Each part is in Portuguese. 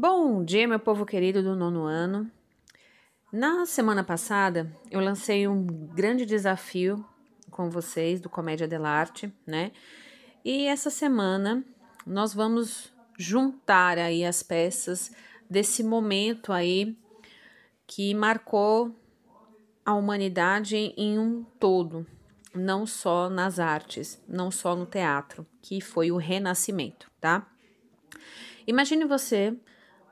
Bom dia, meu povo querido do nono ano. Na semana passada, eu lancei um grande desafio com vocês do Comédia dell'Arte, né? E essa semana nós vamos juntar aí as peças desse momento aí que marcou a humanidade em um todo, não só nas artes, não só no teatro, que foi o Renascimento, tá? Imagine você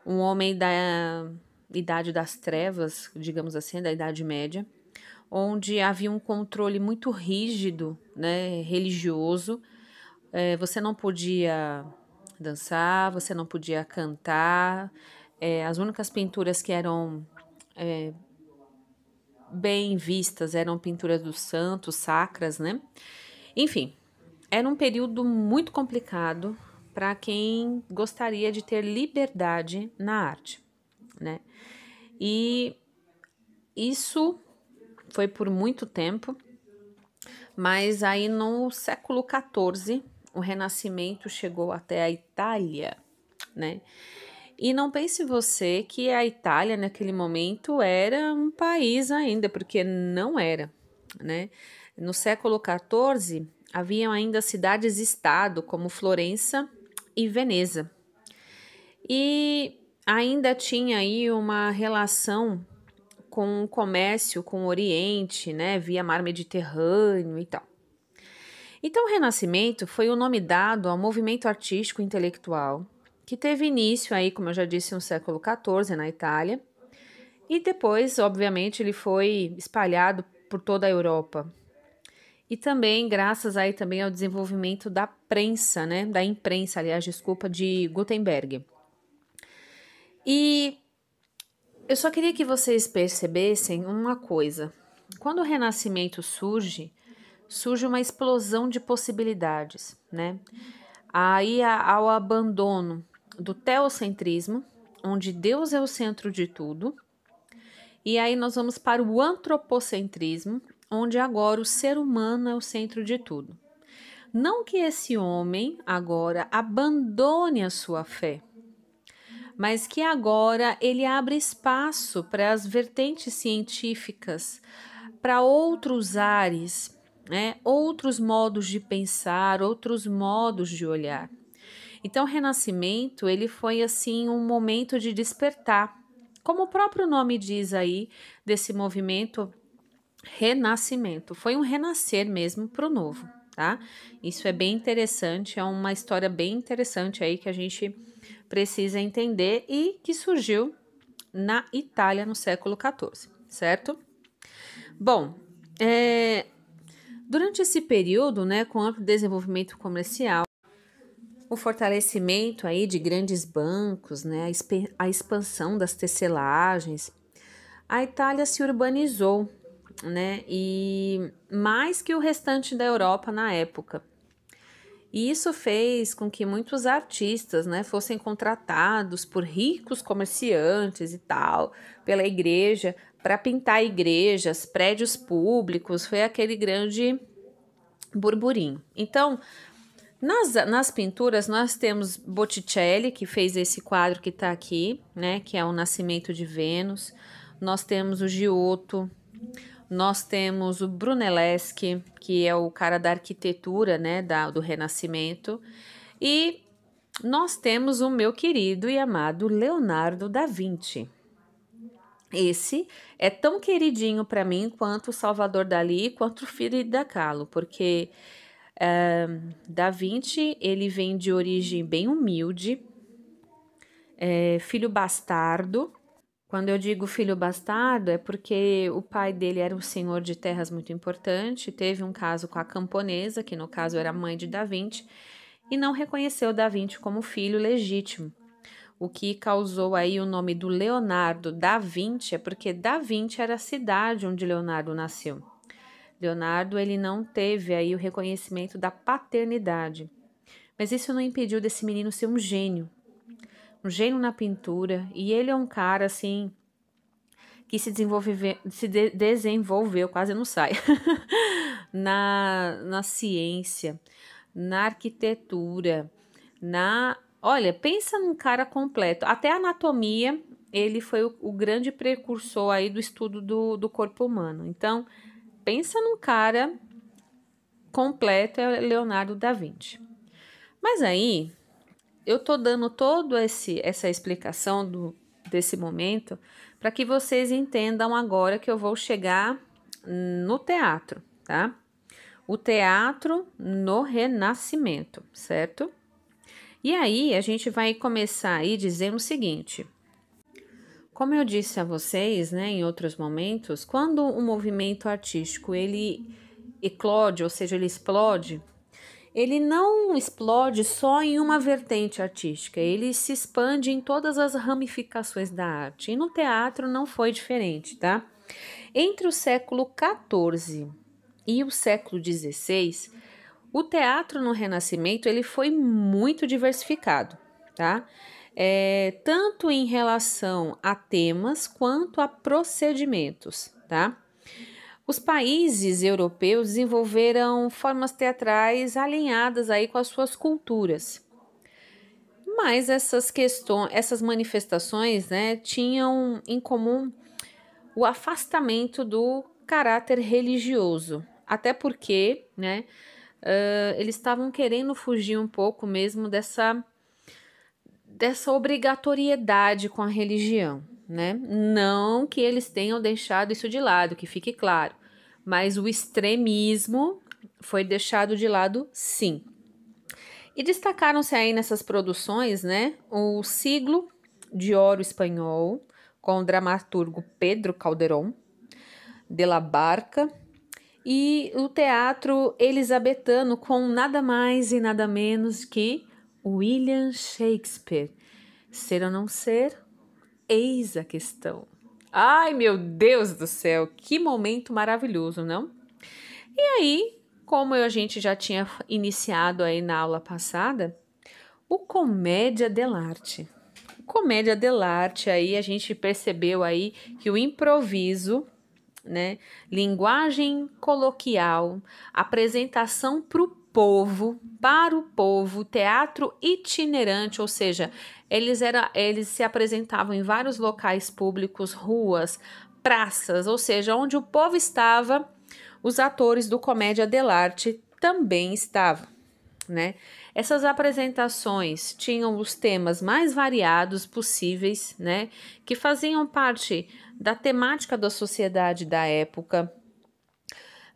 um homem da idade das trevas, digamos assim, da Idade Média, onde havia um controle muito rígido, né, religioso. É, você não podia dançar, você não podia cantar. É, as únicas pinturas que eram é, bem vistas eram pinturas dos santos, sacras, né? Enfim, era um período muito complicado para quem gostaria de ter liberdade na arte, né? E isso foi por muito tempo, mas aí no século XIV o Renascimento chegou até a Itália, né? E não pense você que a Itália naquele momento era um país ainda, porque não era, né? No século XIV haviam ainda cidades-estado como Florença e Veneza. E ainda tinha aí uma relação com o comércio com o Oriente, né, via mar Mediterrâneo e tal. Então, o Renascimento foi o nome dado ao movimento artístico intelectual que teve início aí, como eu já disse, no século XIV na Itália e depois, obviamente, ele foi espalhado por toda a Europa, e também graças aí também ao desenvolvimento da prensa, né, da imprensa, aliás, desculpa, de Gutenberg. E eu só queria que vocês percebessem uma coisa. Quando o Renascimento surge, surge uma explosão de possibilidades, né? Aí ao abandono do teocentrismo, onde Deus é o centro de tudo, e aí nós vamos para o antropocentrismo, onde agora o ser humano é o centro de tudo. Não que esse homem agora abandone a sua fé, mas que agora ele abre espaço para as vertentes científicas, para outros ares, né? outros modos de pensar, outros modos de olhar. Então, o Renascimento ele foi assim um momento de despertar, como o próprio nome diz aí desse movimento renascimento. Foi um renascer mesmo para o novo, tá? Isso é bem interessante, é uma história bem interessante aí que a gente precisa entender e que surgiu na Itália no século XIV, certo? Bom, é, durante esse período, né, com amplo desenvolvimento comercial, o fortalecimento aí de grandes bancos, né, a, expansão das tecelagens, a Itália se urbanizou né? E mais que o restante da Europa na época. E isso fez com que muitos artistas né, fossem contratados por ricos comerciantes e tal, pela igreja, para pintar igrejas, prédios públicos, foi aquele grande burburinho. Então, nas, nas pinturas, nós temos Botticelli, que fez esse quadro que está aqui, né, que é o Nascimento de Vênus, nós temos o Giotto, nós temos o Brunelleschi, que é o cara da arquitetura, né, da, do Renascimento. E nós temos o meu querido e amado Leonardo da Vinci. Esse é tão queridinho para mim quanto o Salvador Dali, quanto o filho da Calo porque uh, Da Vinci ele vem de origem bem humilde, é, filho bastardo, quando eu digo filho bastardo, é porque o pai dele era um senhor de terras muito importante, teve um caso com a camponesa, que no caso era mãe de Davinte, e não reconheceu Davinte como filho legítimo. O que causou aí o nome do Leonardo da Vinci é porque Da Vinci era a cidade onde Leonardo nasceu. Leonardo ele não teve aí o reconhecimento da paternidade. Mas isso não impediu desse menino ser um gênio, um gênio na pintura, e ele é um cara assim que se, desenvolve, se de, desenvolveu, quase não sai, na, na ciência, na arquitetura, na. Olha, pensa num cara completo. Até a anatomia, ele foi o, o grande precursor aí do estudo do, do corpo humano. Então, pensa num cara completo, é Leonardo da Vinci. Mas aí, eu tô dando todo esse essa explicação do, desse momento para que vocês entendam agora que eu vou chegar no teatro, tá? O teatro no Renascimento, certo? E aí a gente vai começar aí dizendo o seguinte: como eu disse a vocês, né, em outros momentos, quando o movimento artístico ele eclode, ou seja, ele explode, ele não explode só em uma vertente artística, ele se expande em todas as ramificações da arte. E no teatro não foi diferente, tá? Entre o século XIV e o século XVI, o teatro no Renascimento ele foi muito diversificado, tá? É, tanto em relação a temas quanto a procedimentos, tá? Os países europeus desenvolveram formas teatrais alinhadas aí com as suas culturas. Mas essas questões, essas manifestações, né, tinham em comum o afastamento do caráter religioso, até porque, né, uh, eles estavam querendo fugir um pouco mesmo dessa dessa obrigatoriedade com a religião né? Não que eles tenham deixado isso de lado, que fique claro, mas o extremismo foi deixado de lado, sim. E destacaram-se aí nessas produções, né, o Siglo de Ouro Espanhol, com o dramaturgo Pedro Calderón de la Barca, e o teatro elisabetano com nada mais e nada menos que William Shakespeare. Ser ou não ser, Eis a questão. Ai, meu Deus do céu, que momento maravilhoso, não? E aí, como a gente já tinha iniciado aí na aula passada, o comédia dell'arte. Comédia dell'arte aí a gente percebeu aí que o improviso, né, linguagem coloquial, apresentação para o povo, para o povo, teatro itinerante, ou seja, eles, era, eles se apresentavam em vários locais públicos, ruas, praças, ou seja, onde o povo estava, os atores do Comédia dell'arte também estavam. Né? Essas apresentações tinham os temas mais variados possíveis, né? que faziam parte da temática da sociedade da época,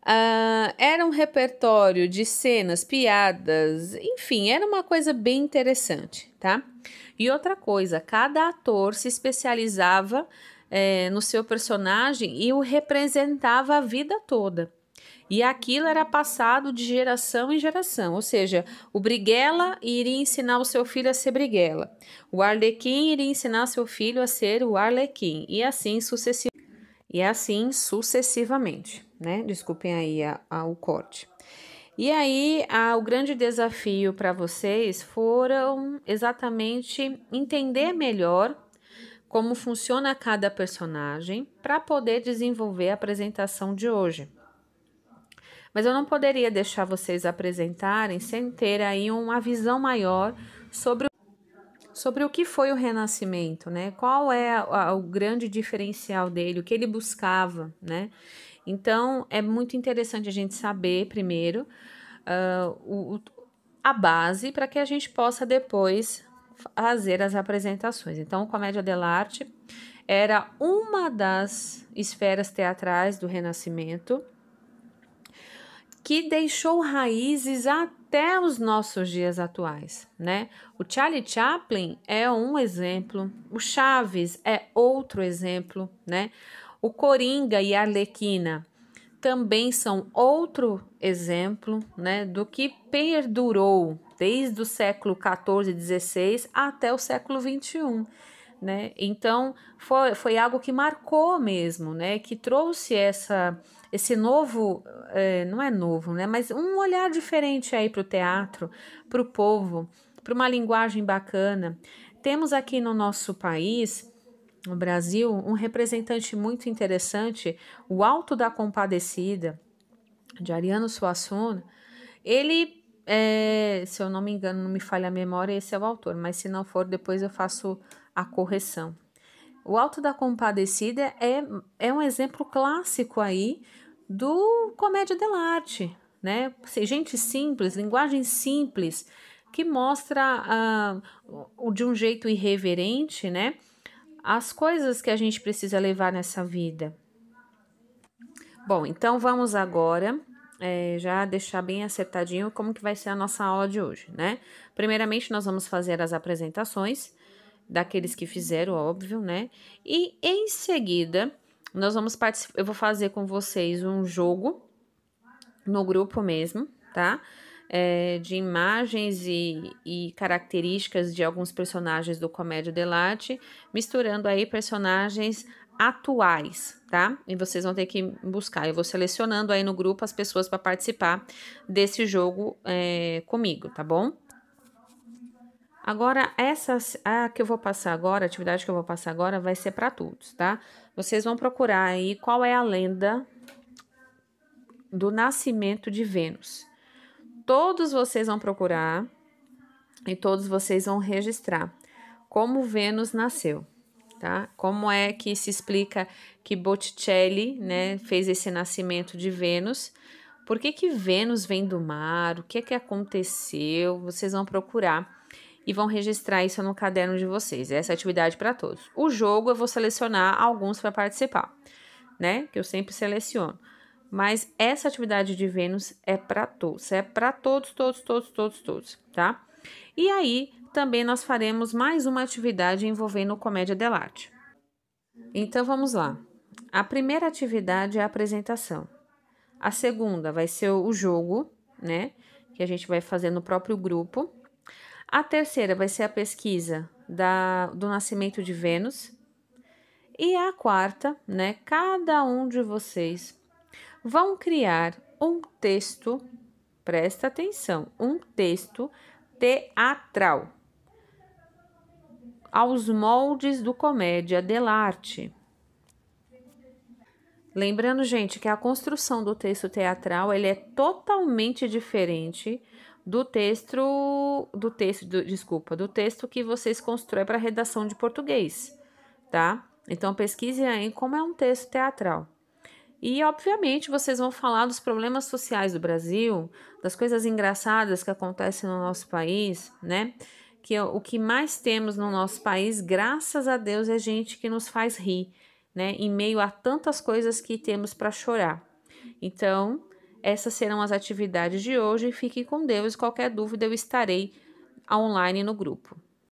Uh, era um repertório de cenas, piadas, enfim, era uma coisa bem interessante, tá? E outra coisa, cada ator se especializava é, no seu personagem e o representava a vida toda. E aquilo era passado de geração em geração, ou seja, o Briguela iria ensinar o seu filho a ser Briguela, o Arlequim iria ensinar seu filho a ser o Arlequim, e assim sucessivamente e é assim sucessivamente, né? Desculpem aí a, a, o corte. E aí, a, o grande desafio para vocês foram exatamente entender melhor como funciona cada personagem para poder desenvolver a apresentação de hoje. Mas eu não poderia deixar vocês apresentarem sem ter aí uma visão maior sobre sobre o que foi o Renascimento, né? Qual é a, a, o grande diferencial dele, o que ele buscava, né? Então é muito interessante a gente saber primeiro uh, o, a base para que a gente possa depois fazer as apresentações. Então, comédia dell'arte era uma das esferas teatrais do Renascimento que deixou raízes até até os nossos dias atuais, né? O Charlie Chaplin é um exemplo, o Chaves é outro exemplo, né? O Coringa e a Arlequina também são outro exemplo, né, do que perdurou desde o século 14 16 até o século 21 né? Então foi, foi algo que marcou mesmo, né? Que trouxe essa esse novo, é, não é novo, né? Mas um olhar diferente aí para o teatro, para o povo, para uma linguagem bacana. Temos aqui no nosso país, no Brasil, um representante muito interessante, o Alto da Compadecida, de Ariano Suassuna. Ele é, se eu não me engano, não me falha a memória, esse é o autor, mas se não for, depois eu faço a correção. O Alto da Compadecida é, é um exemplo clássico aí do comédia dell'arte, né? Assim, gente simples, linguagem simples, que mostra uh, de um jeito irreverente, né? As coisas que a gente precisa levar nessa vida. Bom, então vamos agora é, já deixar bem acertadinho como que vai ser a nossa aula de hoje, né? Primeiramente, nós vamos fazer as apresentações daqueles que fizeram, óbvio, né? E em seguida, nós vamos participar. Eu vou fazer com vocês um jogo no grupo mesmo, tá? É, de imagens e, e, características de alguns personagens do Comédia Delarte, misturando aí personagens atuais, tá? E vocês vão ter que buscar. Eu vou selecionando aí no grupo as pessoas para participar desse jogo é, comigo, tá bom? Agora, essa a que eu vou passar agora, a atividade que eu vou passar agora, vai ser para todos, tá? Vocês vão procurar aí qual é a lenda do nascimento de Vênus. Todos vocês vão procurar e todos vocês vão registrar como Vênus nasceu, tá? Como é que se explica que Botticelli, né, fez esse nascimento de Vênus? Por que que Vênus vem do mar? O que é que aconteceu? Vocês vão procurar e vão registrar isso no caderno de vocês. Essa é atividade para todos. O jogo eu vou selecionar alguns para participar, né? Que eu sempre seleciono. Mas essa atividade de Vênus é para todos, é para todos, todos, todos, todos, todos, tá? E aí também nós faremos mais uma atividade envolvendo comédia dell'arte. Então vamos lá. A primeira atividade é a apresentação. A segunda vai ser o jogo, né? Que a gente vai fazer no próprio grupo. A terceira vai ser a pesquisa da, do nascimento de Vênus. E a quarta, né? Cada um de vocês vão criar um texto, presta atenção, um texto teatral aos moldes do comédia arte. Lembrando, gente, que a construção do texto teatral ele é totalmente diferente do texto do texto do, desculpa do texto que vocês constroem para redação de português tá então pesquise aí como é um texto teatral e obviamente vocês vão falar dos problemas sociais do Brasil das coisas engraçadas que acontecem no nosso país né que é o que mais temos no nosso país graças a Deus é gente que nos faz rir né em meio a tantas coisas que temos para chorar então essas serão as atividades de hoje. Fique com Deus. Qualquer dúvida, eu estarei online no grupo.